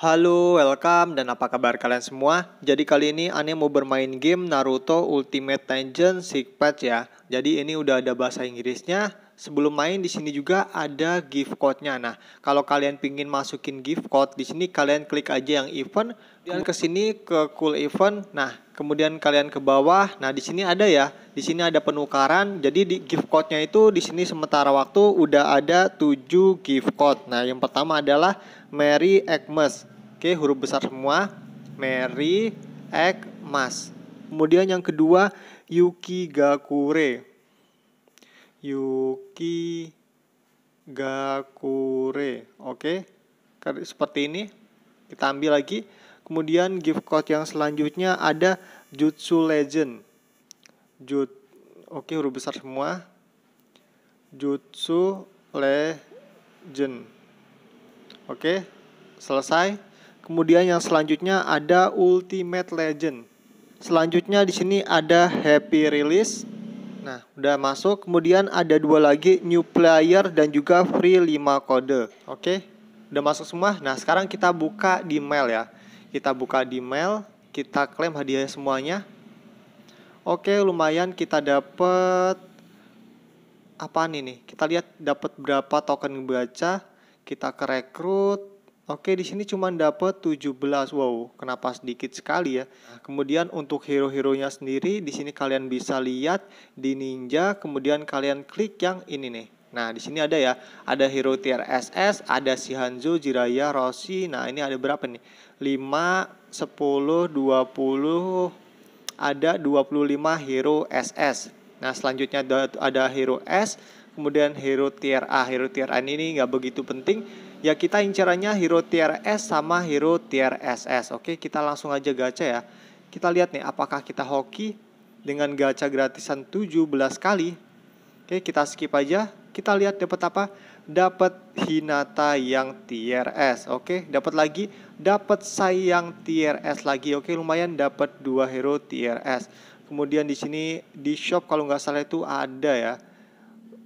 Halo, welcome dan apa kabar kalian semua? Jadi kali ini Ane mau bermain game Naruto Ultimate Ninja Six Patch ya. Jadi ini udah ada bahasa Inggrisnya, sebelum main di sini juga ada gift code-nya. Nah, kalau kalian pingin masukin gift code di sini kalian klik aja yang event, kemudian ke sini ke cool event. Nah, kemudian kalian ke bawah. Nah, di sini ada ya. Di sini ada penukaran. Jadi di gift code-nya itu di sini sementara waktu udah ada 7 gift code. Nah, yang pertama adalah Mary Agnes. Oke, huruf besar semua. Mary Agnes. Kemudian yang kedua Yuki Gakure. Yuki Gakure. Oke. Okay? Seperti ini. Kita ambil lagi. Kemudian gift code yang selanjutnya ada Jutsu Legend. Jut Oke, okay, huruf besar semua. Jutsu Legend. Oke. Okay? Selesai. Kemudian yang selanjutnya ada Ultimate Legend. Selanjutnya di sini ada Happy Release Nah, udah masuk. Kemudian ada dua lagi new player dan juga free 5 kode. Oke. Udah masuk semua. Nah, sekarang kita buka di mail ya. Kita buka di mail, kita klaim hadiahnya semuanya. Oke, lumayan kita dapat apaan ini? Kita lihat dapat berapa token baca. Kita ke rekrut Oke, di sini cuma dapat 17. Wow, kenapa sedikit sekali ya? Kemudian untuk hero-heronya sendiri di sini kalian bisa lihat di Ninja, kemudian kalian klik yang ini nih. Nah, di sini ada ya, ada hero tier SS, ada si Hanzo, Jiraya, Rossi. Nah, ini ada berapa nih? 5, 10, 20, ada 25 hero SS. Nah, selanjutnya ada, ada hero S, kemudian hero tier A. Hero tier A ini nggak begitu penting ya kita incarannya hero tier S sama hero tier SS. Oke, kita langsung aja gacha ya. Kita lihat nih apakah kita hoki dengan gacha gratisan 17 kali. Oke, kita skip aja. Kita lihat dapat apa? Dapat Hinata yang tier S. Oke, dapat lagi dapat sayang tier S lagi. Oke, lumayan dapat dua hero tier S. Kemudian di sini di shop kalau nggak salah itu ada ya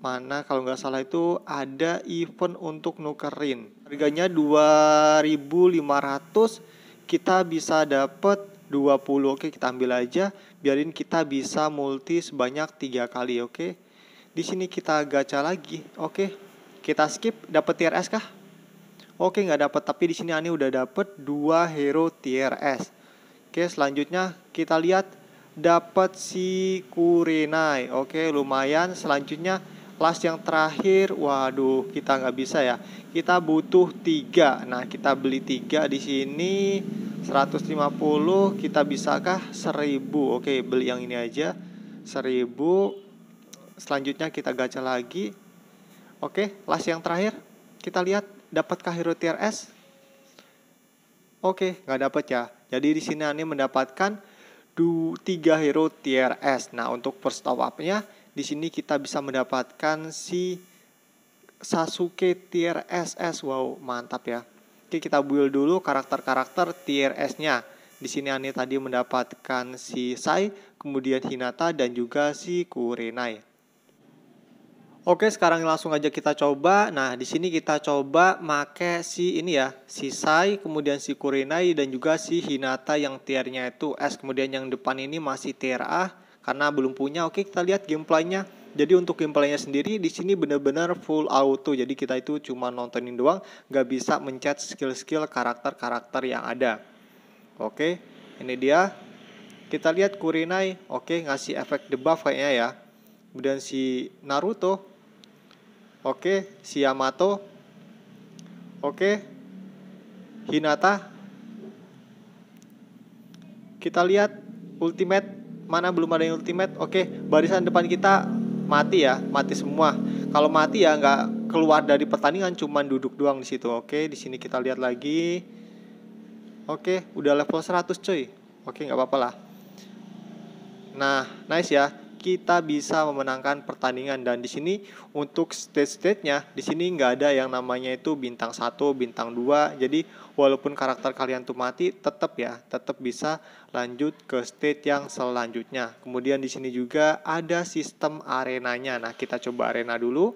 mana kalau nggak salah itu ada event untuk nukerin. Harganya 2.500 kita bisa dapet 20 oke kita ambil aja biarin kita bisa multi sebanyak tiga kali oke di sini kita gacha lagi oke kita skip dapet TRS kah oke nggak dapet tapi di sini Ani udah dapet dua hero TRS oke selanjutnya kita lihat dapat si Kurenai. Oke, lumayan. Selanjutnya Last yang terakhir, waduh kita nggak bisa ya. Kita butuh tiga. Nah, kita beli tiga di sini 150 kita bisakah 1000. Oke, beli yang ini aja. 1000. Selanjutnya kita gacha lagi. Oke, last yang terakhir. Kita lihat dapatkah hero tier S? Oke, nggak dapat ya. Jadi di sini Ani mendapatkan 3 hero tier S. Nah, untuk first top up-nya di sini kita bisa mendapatkan si Sasuke tier SS. Wow, mantap ya. Oke, kita build dulu karakter-karakter tier S-nya. Di sini Ani tadi mendapatkan si Sai, kemudian Hinata dan juga si Kurenai. Oke, sekarang langsung aja kita coba. Nah, di sini kita coba make si ini ya, si Sai, kemudian si Kurenai dan juga si Hinata yang tiernya itu S, kemudian yang depan ini masih tier A karena belum punya oke kita lihat gameplaynya jadi untuk gameplaynya sendiri di sini benar-benar full auto jadi kita itu cuma nontonin doang nggak bisa mencet skill-skill karakter-karakter yang ada oke ini dia kita lihat Kurinai oke ngasih efek debuff kayaknya ya kemudian si Naruto oke si Yamato oke Hinata kita lihat ultimate mana belum ada yang ultimate oke barisan depan kita mati ya mati semua kalau mati ya nggak keluar dari pertandingan cuman duduk doang di situ oke di sini kita lihat lagi oke udah level 100 cuy oke nggak apa-apa lah nah nice ya kita bisa memenangkan pertandingan dan di sini untuk stage-stage-nya di sini nggak ada yang namanya itu bintang satu, bintang dua. Jadi walaupun karakter kalian tuh mati tetap ya, tetap bisa lanjut ke stage yang selanjutnya. Kemudian di sini juga ada sistem arenanya. Nah, kita coba arena dulu.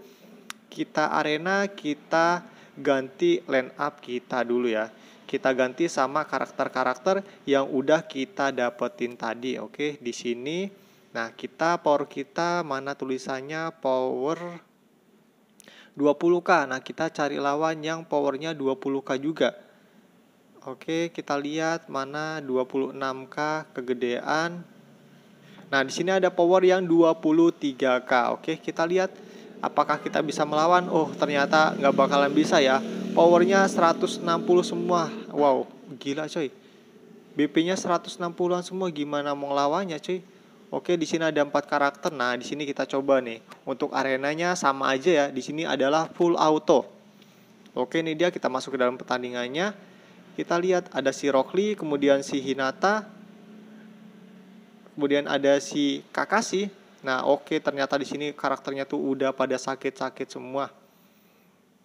Kita arena kita ganti land up kita dulu ya kita ganti sama karakter-karakter yang udah kita dapetin tadi. Oke, di sini Nah, kita power kita mana tulisannya power 20k. Nah, kita cari lawan yang powernya 20k juga. Oke, kita lihat mana 26k kegedean. Nah, di sini ada power yang 23k. Oke, kita lihat apakah kita bisa melawan. Oh, ternyata nggak bakalan bisa ya. Powernya 160 semua. Wow, gila coy. BP-nya 160-an semua gimana mau lawannya cuy? Oke, di sini ada empat karakter. Nah, di sini kita coba nih. Untuk arenanya sama aja ya. Di sini adalah full auto. Oke, ini dia kita masuk ke dalam pertandingannya. Kita lihat ada si Rockly, kemudian si Hinata, kemudian ada si Kakashi. Nah, oke, ternyata di sini karakternya tuh udah pada sakit-sakit semua.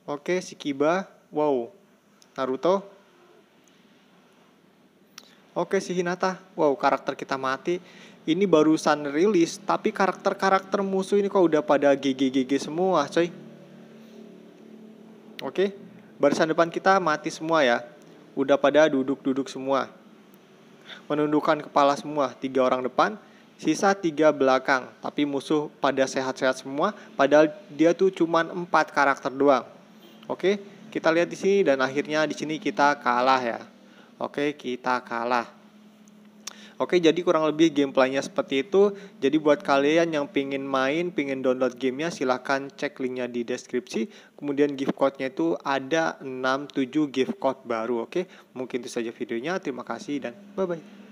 Oke, si Kiba. Wow. Naruto, Oke si Hinata, wow karakter kita mati ini barusan rilis tapi karakter-karakter musuh ini kok udah pada GGGG semua coy oke barisan depan kita mati semua ya udah pada duduk-duduk semua menundukkan kepala semua tiga orang depan sisa tiga belakang tapi musuh pada sehat-sehat semua padahal dia tuh cuman empat karakter doang oke kita lihat di sini dan akhirnya di sini kita kalah ya oke kita kalah Oke, jadi kurang lebih gameplaynya seperti itu. Jadi buat kalian yang pingin main, pingin download gamenya, silahkan cek linknya di deskripsi. Kemudian gift code-nya itu ada tujuh gift code baru, oke? Mungkin itu saja videonya. Terima kasih dan bye-bye.